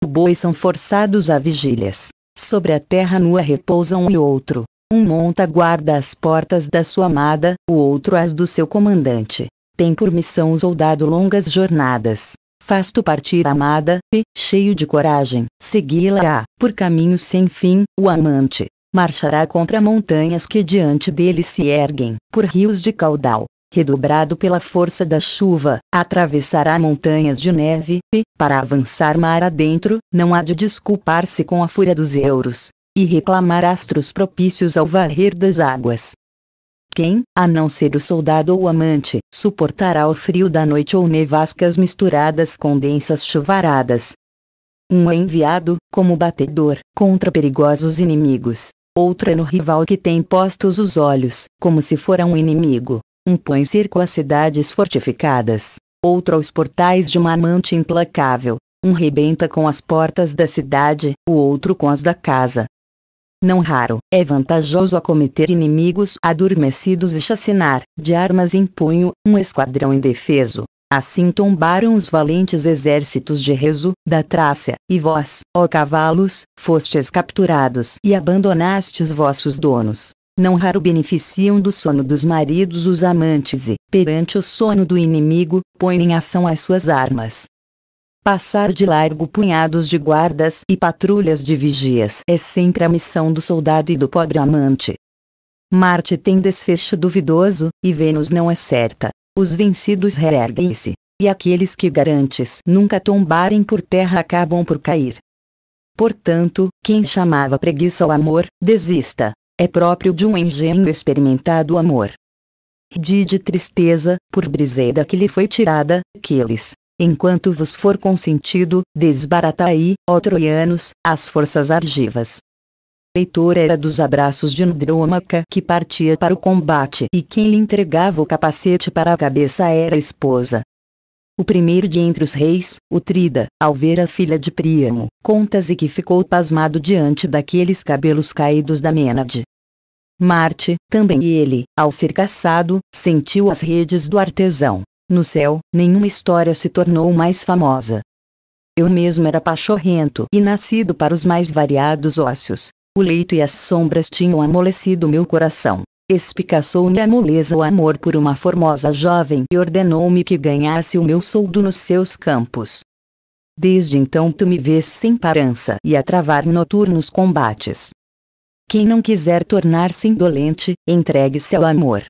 [SPEAKER 1] Bois são forçados a vigílias, Sobre a terra nua repousa um e outro. Um monta guarda as portas da sua amada, o outro as do seu comandante. Tem por missão o soldado longas jornadas. Faz tu partir amada, e, cheio de coragem, segui-la, á por caminhos sem fim, o amante. Marchará contra montanhas que diante dele se erguem, por rios de caudal redobrado pela força da chuva, atravessará montanhas de neve, e, para avançar mar adentro, não há de desculpar-se com a fúria dos euros, e reclamar astros propícios ao varrer das águas. Quem, a não ser o soldado ou amante, suportará o frio da noite ou nevascas misturadas com densas chuvaradas? Um é enviado, como batedor, contra perigosos inimigos. Outro é no rival que tem postos os olhos, como se fora um inimigo um põe cerco às cidades fortificadas, outro aos portais de uma amante implacável, um rebenta com as portas da cidade, o outro com as da casa. Não raro, é vantajoso acometer inimigos adormecidos e chacinar, de armas em punho, um esquadrão indefeso. Assim tombaram os valentes exércitos de Rezo, da Trácia, e vós, ó cavalos, fostes capturados e abandonastes vossos donos não raro beneficiam do sono dos maridos os amantes e, perante o sono do inimigo, põem em ação as suas armas. Passar de largo punhados de guardas e patrulhas de vigias é sempre a missão do soldado e do pobre amante. Marte tem desfecho duvidoso, e Vênus não é certa. Os vencidos reerguem-se, e aqueles que garantes nunca tombarem por terra acabam por cair. Portanto, quem chamava preguiça ao amor, desista é próprio de um engenho experimentado amor. De de tristeza, por briseira que lhe foi tirada, que enquanto vos for consentido, desbaratai, ó troianos, as forças argivas. Heitor era dos abraços de Andrômaca que partia para o combate e quem lhe entregava o capacete para a cabeça era a esposa, o primeiro de entre os reis, Utrida, ao ver a filha de Príamo, conta-se que ficou pasmado diante daqueles cabelos caídos da Ménade. Marte, também ele, ao ser caçado, sentiu as redes do artesão. No céu, nenhuma história se tornou mais famosa. Eu mesmo era pachorrento e nascido para os mais variados ócios. O leito e as sombras tinham amolecido meu coração. Expicaçou-me a moleza o amor por uma formosa jovem e ordenou-me que ganhasse o meu soldo nos seus campos. Desde então tu me vês sem parança e a travar noturnos combates. Quem não quiser tornar-se indolente, entregue-se ao amor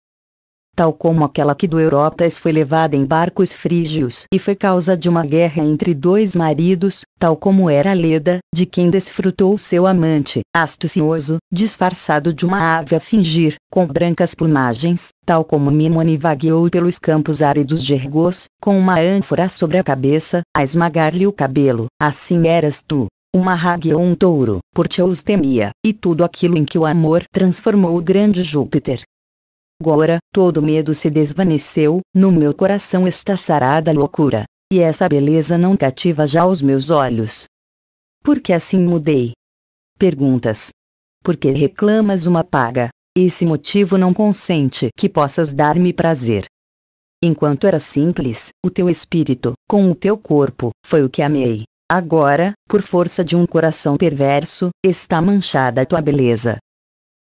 [SPEAKER 1] tal como aquela que do Eurotas foi levada em barcos frígios e foi causa de uma guerra entre dois maridos, tal como era Leda, de quem desfrutou seu amante, astucioso, disfarçado de uma ave a fingir, com brancas plumagens, tal como Mimone vagueou pelos campos áridos de Ergos, com uma ânfora sobre a cabeça, a esmagar-lhe o cabelo, assim eras tu. Uma rague ou um touro, por te os temia, e tudo aquilo em que o amor transformou o grande Júpiter, Agora, todo medo se desvaneceu, no meu coração está sarada a loucura. E essa beleza não cativa já os meus olhos. Por que assim mudei? Perguntas. Por que reclamas uma paga? Esse motivo não consente que possas dar-me prazer. Enquanto era simples, o teu espírito, com o teu corpo, foi o que amei. Agora, por força de um coração perverso, está manchada a tua beleza.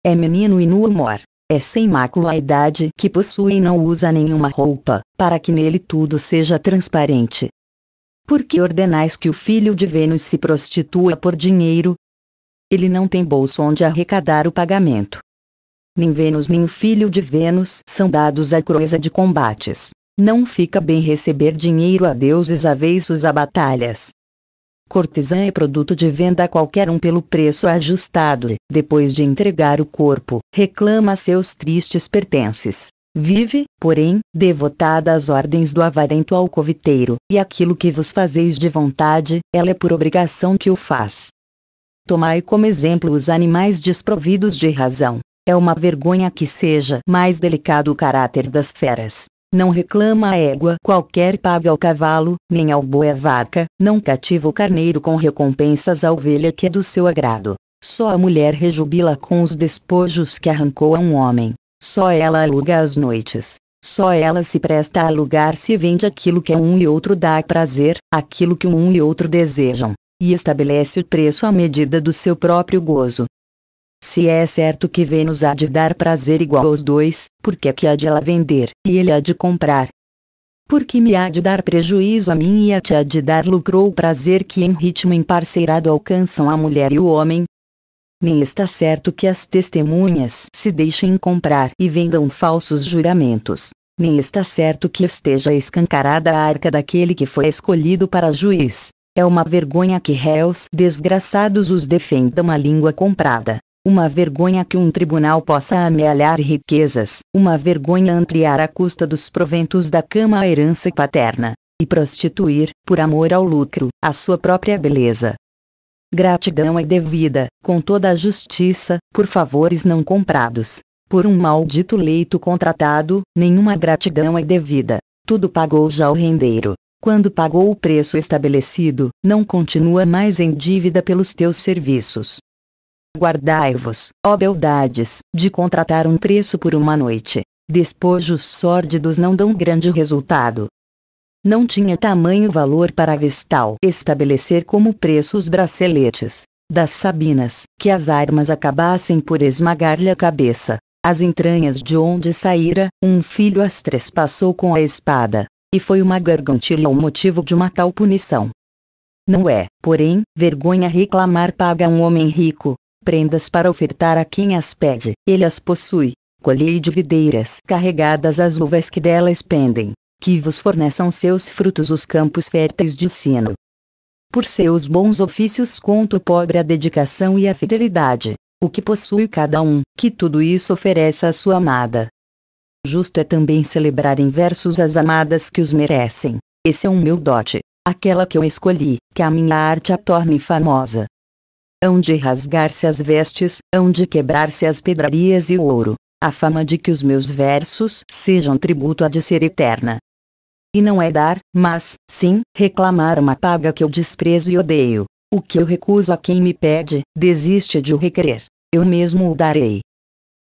[SPEAKER 1] É menino e nu amor é sem mácula a idade que possui e não usa nenhuma roupa, para que nele tudo seja transparente. Por que ordenais que o filho de Vênus se prostitua por dinheiro? Ele não tem bolso onde arrecadar o pagamento. Nem Vênus nem o filho de Vênus são dados à cruza de combates. Não fica bem receber dinheiro a deuses avessos a batalhas. Cortesã é produto de venda a qualquer um pelo preço ajustado. Depois de entregar o corpo, reclama seus tristes pertences. Vive, porém, devotada às ordens do avarento alcoviteiro, e aquilo que vos fazeis de vontade, ela é por obrigação que o faz. Tomai como exemplo os animais desprovidos de razão. É uma vergonha que seja mais delicado o caráter das feras. Não reclama a égua qualquer paga ao cavalo, nem ao boi a vaca, não cativa o carneiro com recompensas à ovelha que é do seu agrado. Só a mulher rejubila com os despojos que arrancou a um homem. Só ela aluga as noites. Só ela se presta a alugar se vende aquilo que um e outro dá prazer, aquilo que um e outro desejam. E estabelece o preço à medida do seu próprio gozo. Se é certo que Vênus há de dar prazer igual aos dois, por que é que há de ela vender, e ele há de comprar? Por que me há de dar prejuízo a mim e a ti há de dar lucro ou prazer que em ritmo emparceirado alcançam a mulher e o homem? Nem está certo que as testemunhas se deixem comprar e vendam falsos juramentos. Nem está certo que esteja escancarada a arca daquele que foi escolhido para juiz. É uma vergonha que réus desgraçados os defendam a língua comprada. Uma vergonha que um tribunal possa amealhar riquezas, uma vergonha ampliar a custa dos proventos da cama a herança paterna, e prostituir, por amor ao lucro, a sua própria beleza. Gratidão é devida, com toda a justiça, por favores não comprados. Por um maldito leito contratado, nenhuma gratidão é devida. Tudo pagou já o rendeiro. Quando pagou o preço estabelecido, não continua mais em dívida pelos teus serviços. Guardai-vos, ó beldades, de contratar um preço por uma noite. Despojos sórdidos não dão grande resultado. Não tinha tamanho valor para Vestal estabelecer como preço os braceletes das Sabinas, que as armas acabassem por esmagar-lhe a cabeça. As entranhas de onde saíra, um filho as trespassou com a espada, e foi uma gargantilha o motivo de uma tal punição. Não é, porém, vergonha reclamar paga um homem rico, prendas para ofertar a quem as pede. Ele as possui. Colhei de videiras carregadas as uvas que delas pendem, que vos forneçam seus frutos os campos férteis de sino. Por seus bons ofícios conto o pobre a dedicação e a fidelidade, o que possui cada um, que tudo isso ofereça à sua amada. Justo é também celebrar em versos as amadas que os merecem. Esse é um meu dote, aquela que eu escolhi, que a minha arte a torne famosa hão de rasgar-se as vestes, hão de quebrar-se as pedrarias e o ouro. A fama de que os meus versos sejam tributo a de ser eterna. E não é dar, mas, sim, reclamar uma paga que eu desprezo e odeio. O que eu recuso a quem me pede, desiste de o requerer. Eu mesmo o darei.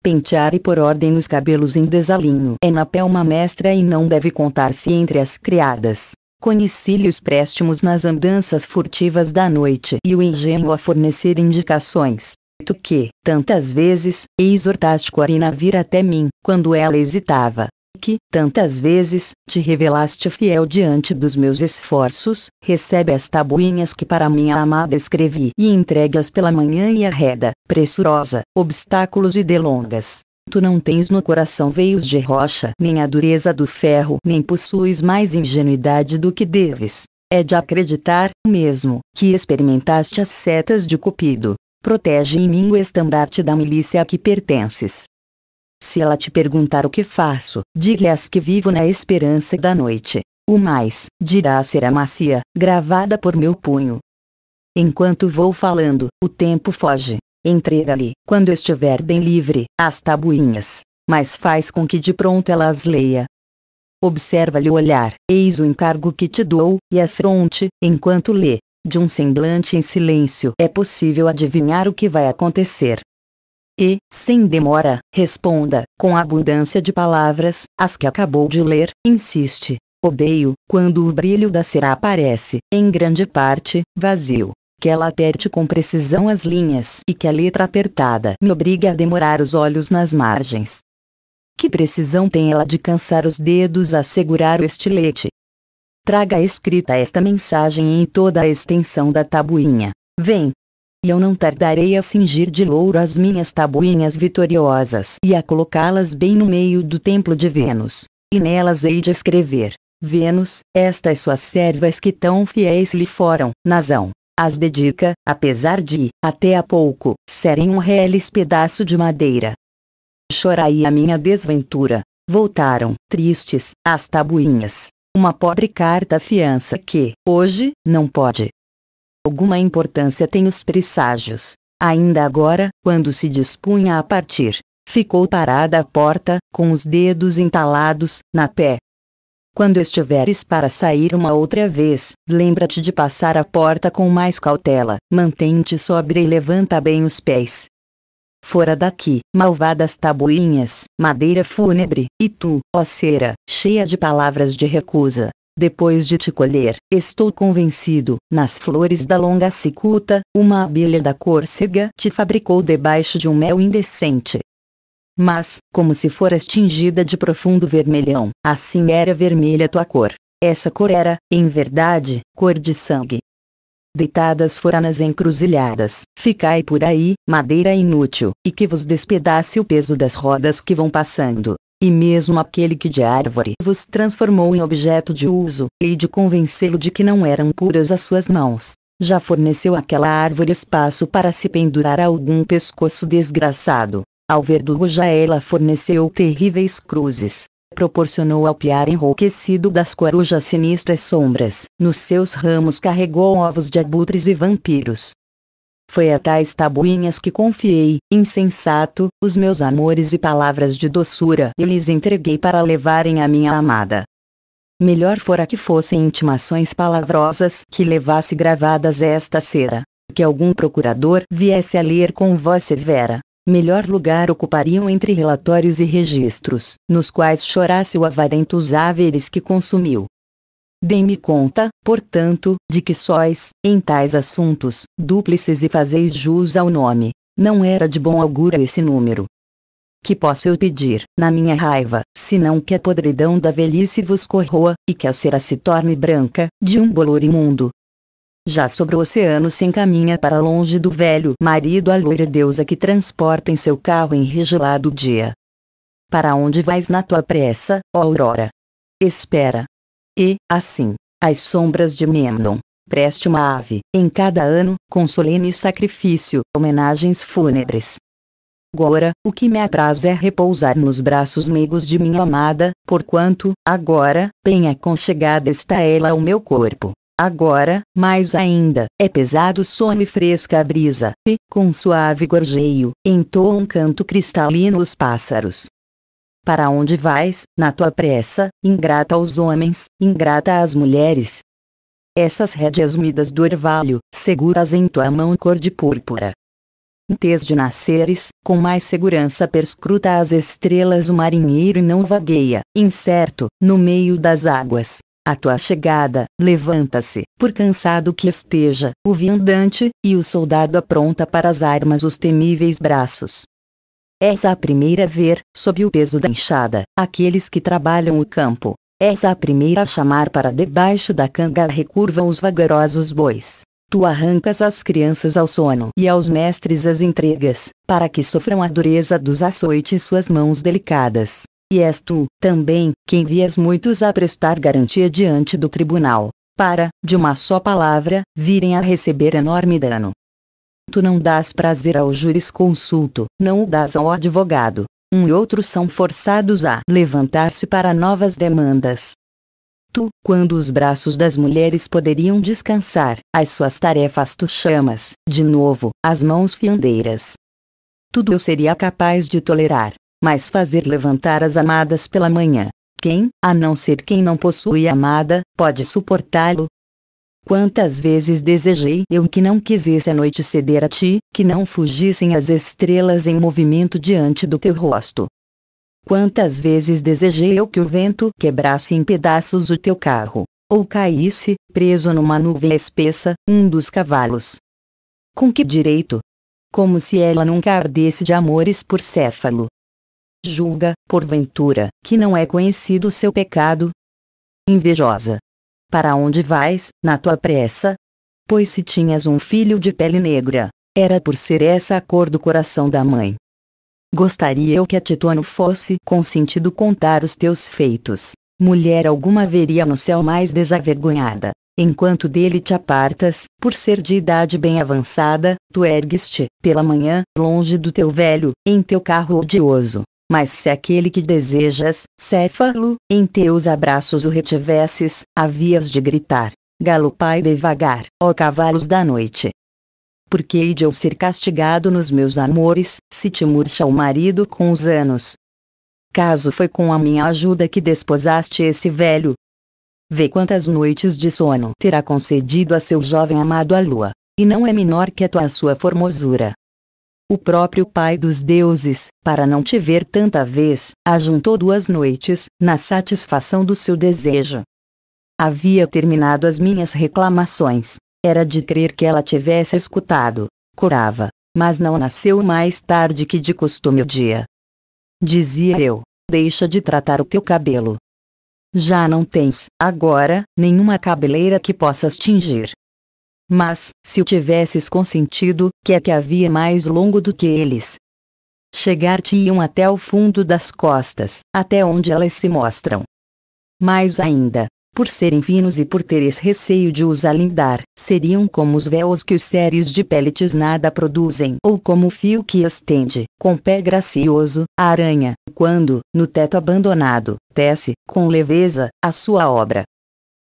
[SPEAKER 1] Pentear e por ordem os cabelos em desalinho é na pé uma mestra e não deve contar-se entre as criadas conheci-lhe os préstimos nas andanças furtivas da noite e o ingênuo a fornecer indicações. Tu que, tantas vezes, exortaste corina a vir até mim, quando ela hesitava. Que, tantas vezes, te revelaste fiel diante dos meus esforços, recebe as tabuinhas que para minha amada escrevi e entregue-as pela manhã e arreda, pressurosa, obstáculos e delongas, Tu não tens no coração veios de rocha, nem a dureza do ferro, nem possuis mais ingenuidade do que deves. É de acreditar, mesmo, que experimentaste as setas de Cupido. Protege em mim o estandarte da milícia a que pertences. Se ela te perguntar o que faço, diga-lhes que vivo na esperança da noite. O mais, dirá ser a macia, gravada por meu punho. Enquanto vou falando, o tempo foge, entrega lhe quando estiver bem livre, as tabuinhas, mas faz com que de pronto ela as leia. Observa-lhe o olhar, eis o encargo que te dou, e a fronte, enquanto lê, de um semblante em silêncio, é possível adivinhar o que vai acontecer. E, sem demora, responda, com abundância de palavras, as que acabou de ler, insiste. Odeio, quando o brilho da cera aparece, em grande parte, vazio, que ela aperte com precisão as linhas e que a letra apertada me obrigue a demorar os olhos nas margens. Que precisão tem ela de cansar os dedos a segurar o estilete? Traga escrita esta mensagem em toda a extensão da tabuinha. Vem! E eu não tardarei a cingir de louro as minhas tabuinhas vitoriosas e a colocá-las bem no meio do templo de Vênus. E nelas hei de escrever: Vênus, estas suas servas que tão fiéis lhe foram, Nazão, as dedica, apesar de, até há pouco, serem um reles pedaço de madeira. Chorai a minha desventura. Voltaram, tristes, as tabuinhas. Uma pobre carta fiança que, hoje, não pode. Alguma importância tem os presságios. Ainda agora, quando se dispunha a partir, ficou parada à porta, com os dedos entalados, na pé, quando estiveres para sair uma outra vez, lembra-te de passar a porta com mais cautela, mantém-te sobre e levanta bem os pés. Fora daqui, malvadas tabuinhas, madeira fúnebre, e tu, ó cera, cheia de palavras de recusa, depois de te colher, estou convencido, nas flores da longa cicuta, uma abelha da córcega te fabricou debaixo de um mel indecente, mas, como se foras tingida de profundo vermelhão, assim era vermelha tua cor. Essa cor era, em verdade, cor de sangue. Deitadas fora nas encruzilhadas, ficai por aí, madeira inútil, e que vos despedace o peso das rodas que vão passando. E mesmo aquele que de árvore vos transformou em objeto de uso, e de convencê-lo de que não eram puras as suas mãos, já forneceu àquela árvore espaço para se pendurar a algum pescoço desgraçado, ao verdugo já ela forneceu terríveis cruzes. Proporcionou ao piar enrouquecido das corujas sinistras sombras. Nos seus ramos carregou ovos de abutres e vampiros. Foi a tais tabuinhas que confiei, insensato, os meus amores e palavras de doçura e lhes entreguei para levarem a minha amada. Melhor fora que fossem intimações palavrosas que levasse gravadas esta cera, que algum procurador viesse a ler com voz severa, melhor lugar ocupariam entre relatórios e registros, nos quais chorasse o avarento os haveres que consumiu. Dei-me conta, portanto, de que sois, em tais assuntos, dúplices e fazeis jus ao nome. Não era de bom augura esse número. Que posso eu pedir, na minha raiva, senão que a podridão da velhice vos corroa, e que a cera se torne branca, de um bolor imundo, já sobre o oceano se encaminha para longe do velho marido a loira deusa que transporta em seu carro enregelado dia. Para onde vais na tua pressa, ó aurora? Espera. E, assim, as sombras de Memnon, preste uma ave, em cada ano, com solene sacrifício, homenagens fúnebres. Agora, o que me apraz é repousar nos braços meigos de minha amada, porquanto, agora, bem aconchegada está ela ao meu corpo. Agora, mais ainda, é pesado e fresca a brisa, e, com suave gorjeio, entoa um canto cristalino os pássaros. Para onde vais, na tua pressa, ingrata aos homens, ingrata às mulheres? Essas rédeas úmidas do orvalho, seguras em tua mão cor de púrpura. Antes de nasceres, com mais segurança perscruta as estrelas o marinheiro e não vagueia, incerto, no meio das águas, a tua chegada, levanta-se, por cansado que esteja, o viandante, e o soldado apronta para as armas os temíveis braços. Essa é a primeira a ver, sob o peso da enxada, aqueles que trabalham o campo. Essa é a primeira a chamar para debaixo da canga recurvam os vagarosos bois. Tu arrancas as crianças ao sono e aos mestres as entregas, para que sofram a dureza dos açoites suas mãos delicadas. E és tu, também, quem vias muitos a prestar garantia diante do tribunal, para, de uma só palavra, virem a receber enorme dano. Tu não dás prazer ao jurisconsulto, não o dás ao advogado. Um e outro são forçados a levantar-se para novas demandas. Tu, quando os braços das mulheres poderiam descansar, as suas tarefas tu chamas, de novo, as mãos fiandeiras. Tudo eu seria capaz de tolerar, mas fazer levantar as amadas pela manhã. Quem, a não ser quem não possui amada, pode suportá-lo? Quantas vezes desejei eu que não quisesse a noite ceder a ti, que não fugissem as estrelas em movimento diante do teu rosto. Quantas vezes desejei eu que o vento quebrasse em pedaços o teu carro, ou caísse, preso numa nuvem espessa, um dos cavalos. Com que direito? Como se ela nunca ardesse de amores por Céfalo, julga, porventura, que não é conhecido o seu pecado? Invejosa. Para onde vais, na tua pressa? Pois se tinhas um filho de pele negra, era por ser essa a cor do coração da mãe. Gostaria eu que a Tituano fosse consentido contar os teus feitos. Mulher alguma veria no céu mais desavergonhada. Enquanto dele te apartas, por ser de idade bem avançada, tu ergues-te, pela manhã, longe do teu velho, em teu carro odioso, mas se aquele que desejas, Céfalo, em teus abraços o retivesses, havias de gritar: Galopai devagar, ó cavalos da noite. Porque hei de eu ser castigado nos meus amores, se te murcha o marido com os anos? Caso foi com a minha ajuda que desposaste esse velho, Vê quantas noites de sono terá concedido a seu jovem amado a lua, e não é menor que a tua sua formosura o próprio pai dos deuses, para não te ver tanta vez, ajuntou duas noites, na satisfação do seu desejo. Havia terminado as minhas reclamações. Era de crer que ela tivesse escutado. Corava, mas não nasceu mais tarde que de costume o dia. Dizia eu: Deixa de tratar o teu cabelo. Já não tens, agora, nenhuma cabeleira que possas tingir. Mas, se o tivesses consentido, que é que havia mais longo do que eles? Chegar-te-iam até o fundo das costas, até onde elas se mostram. Mais ainda, por serem finos e por teres receio de os alindar, seriam como os véus que os seres de pele nada produzem, ou como o fio que estende, com pé gracioso, a aranha, quando, no teto abandonado, tece, com leveza, a sua obra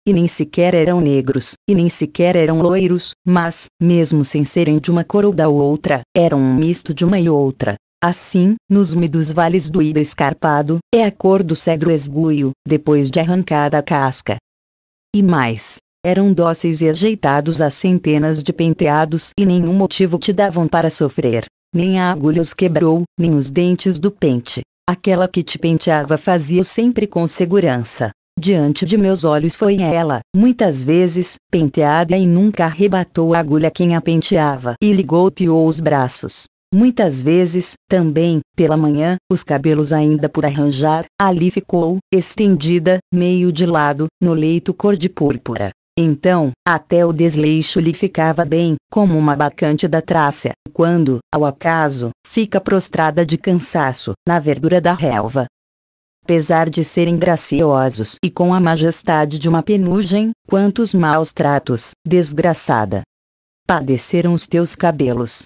[SPEAKER 1] e nem sequer eram negros, e nem sequer eram loiros, mas, mesmo sem serem de uma cor ou da outra, eram um misto de uma e outra. Assim, nos úmidos vales do Ida escarpado, é a cor do cedro esguio, depois de arrancada a casca. E mais, eram dóceis e ajeitados a centenas de penteados e nenhum motivo te davam para sofrer. Nem a agulha os quebrou, nem os dentes do pente. Aquela que te penteava fazia sempre com segurança. Diante de meus olhos foi ela, muitas vezes, penteada e nunca arrebatou a agulha quem a penteava e lhe golpeou os braços. Muitas vezes, também, pela manhã, os cabelos ainda por arranjar, ali ficou, estendida, meio de lado, no leito cor de púrpura. Então, até o desleixo lhe ficava bem, como uma bacante da trácia, quando, ao acaso, fica prostrada de cansaço, na verdura da relva, apesar de serem graciosos e com a majestade de uma penugem, quantos maus tratos, desgraçada! Padeceram os teus cabelos.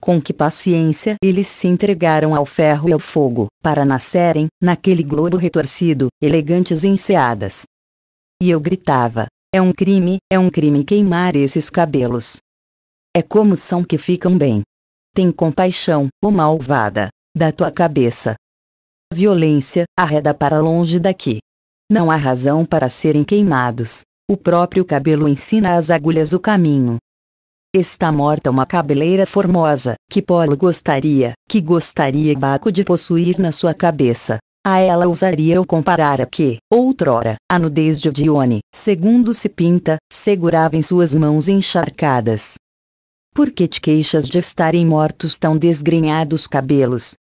[SPEAKER 1] Com que paciência eles se entregaram ao ferro e ao fogo, para nascerem, naquele globo retorcido, elegantes enseadas. E eu gritava: é um crime, é um crime queimar esses cabelos. É como são que ficam bem. Tem compaixão, o oh malvada, da tua cabeça, violência, arreda para longe daqui. Não há razão para serem queimados. O próprio cabelo ensina às agulhas o caminho. Está morta uma cabeleira formosa, que Polo gostaria, que gostaria Baco de possuir na sua cabeça. A ela ousaria eu comparar a que, outrora, a nudez de Dione, segundo se pinta, segurava em suas mãos encharcadas. Por que te queixas de estarem mortos tão desgrenhados cabelos,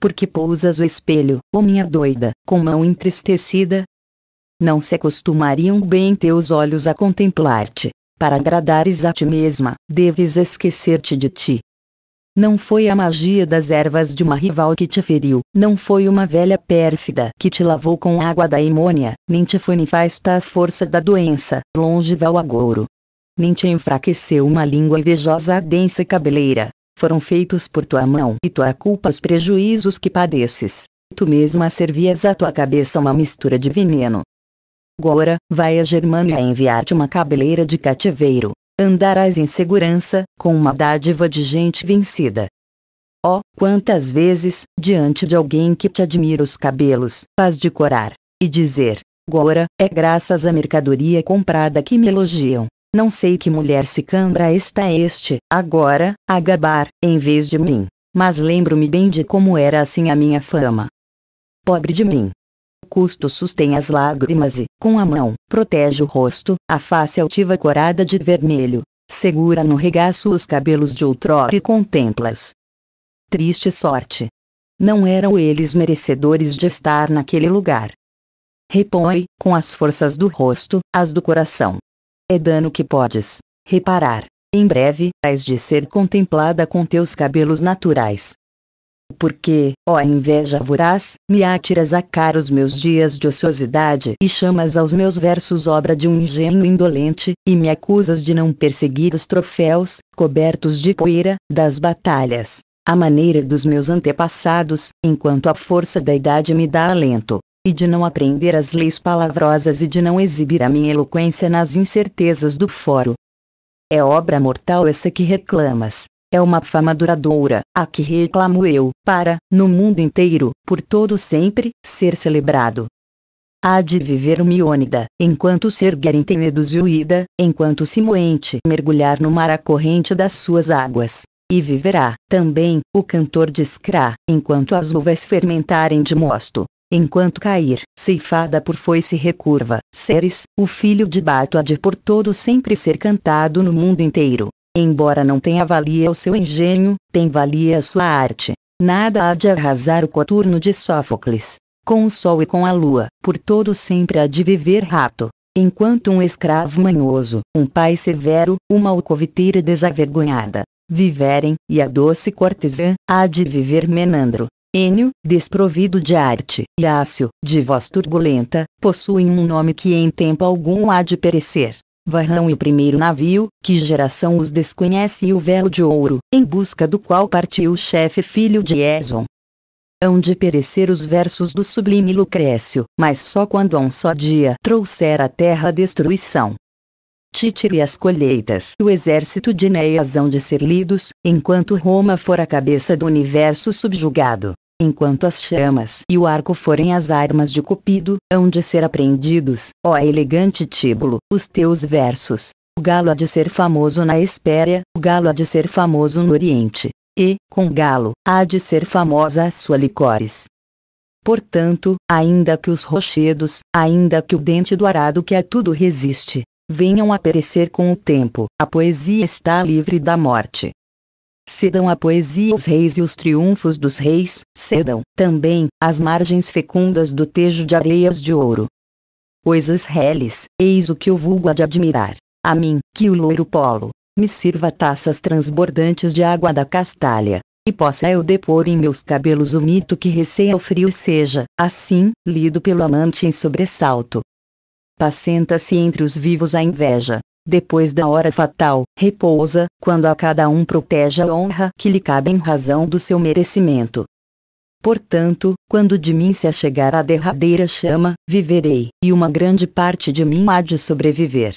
[SPEAKER 1] porque pousas o espelho, ô oh minha doida, com mão entristecida? Não se acostumariam bem teus olhos a contemplar-te. Para agradares a ti mesma, deves esquecer-te de ti. Não foi a magia das ervas de uma rival que te feriu, não foi uma velha pérfida que te lavou com água da imônia, nem te foi nefasta a força da doença, longe o agouro. Nem te enfraqueceu uma língua invejosa a densa cabeleira, foram feitos por tua mão e tua culpa os prejuízos que padeces. Tu mesma servias à tua cabeça uma mistura de veneno. Agora, vai a Germânia enviar-te uma cabeleira de cativeiro. Andarás em segurança, com uma dádiva de gente vencida. Oh, quantas vezes, diante de alguém que te admira os cabelos, faz de corar, e dizer, Gora, é graças à mercadoria comprada que me elogiam. Não sei que mulher se cambra está é este, agora, a gabar, em vez de mim. Mas lembro-me bem de como era assim a minha fama. Pobre de mim. Custo sustém as lágrimas e, com a mão, protege o rosto, a face altiva corada de vermelho. Segura no regaço os cabelos de outrora e contempla-os. Triste sorte. Não eram eles merecedores de estar naquele lugar. Repõe, com as forças do rosto, as do coração, é dano que podes reparar. Em breve, hás de ser contemplada com teus cabelos naturais. Porque, ó inveja voraz, me atiras a cara os meus dias de ociosidade e chamas aos meus versos obra de um engenho indolente, e me acusas de não perseguir os troféus, cobertos de poeira, das batalhas, à maneira dos meus antepassados, enquanto a força da idade me dá alento e de não aprender as leis palavrosas e de não exibir a minha eloquência nas incertezas do foro. É obra mortal essa que reclamas. É uma fama duradoura, a que reclamo eu, para, no mundo inteiro, por todo sempre, ser celebrado. Há de viver o miônida, enquanto se erguer em tenedos e enquanto se moente mergulhar no mar a corrente das suas águas. E viverá, também, o cantor de Scrá, enquanto as uvas fermentarem de mosto. Enquanto cair, ceifada por foice recurva, Ceres, o filho de Bato há de por todo sempre ser cantado no mundo inteiro. Embora não tenha valia o seu engenho, tem valia a sua arte. Nada há de arrasar o coturno de Sófocles. Com o sol e com a lua, por todo sempre há de viver rato. Enquanto um escravo manhoso, um pai severo, uma alcoviteira desavergonhada, viverem, e a doce cortesã, há de viver Menandro. Enio, desprovido de arte, e Ácio, de voz turbulenta, possuem um nome que em tempo algum há de perecer. Varrão e o primeiro navio, que geração os desconhece e o velo de ouro, em busca do qual partiu o chefe filho de Eson. Hão de perecer os versos do sublime Lucrécio, mas só quando a um só dia trouxer à terra a destruição. Títiro e as colheitas e o exército de Neias hão de ser lidos, enquanto Roma for a cabeça do universo subjugado enquanto as chamas e o arco forem as armas de Cupido, hão de ser apreendidos, ó elegante Tíbulo, os teus versos. O galo há de ser famoso na Espéria, o galo há de ser famoso no Oriente. E, com galo, há de ser famosa a sua licores. Portanto, ainda que os rochedos, ainda que o dente do arado que a tudo resiste, venham a perecer com o tempo, a poesia está livre da morte. Cedam a poesia os reis e os triunfos dos reis, cedam, também, as margens fecundas do tejo de areias de ouro. Pois reles, eis o que o vulgo há de admirar. A mim, que o loiro polo, me sirva taças transbordantes de água da castalha, e possa eu depor em meus cabelos o mito que receia o frio e seja, assim, lido pelo amante em sobressalto. Pacenta-se entre os vivos a inveja, depois da hora fatal, repousa, quando a cada um protege a honra que lhe cabe em razão do seu merecimento. Portanto, quando de mim se achegar a derradeira chama, viverei, e uma grande parte de mim há de sobreviver.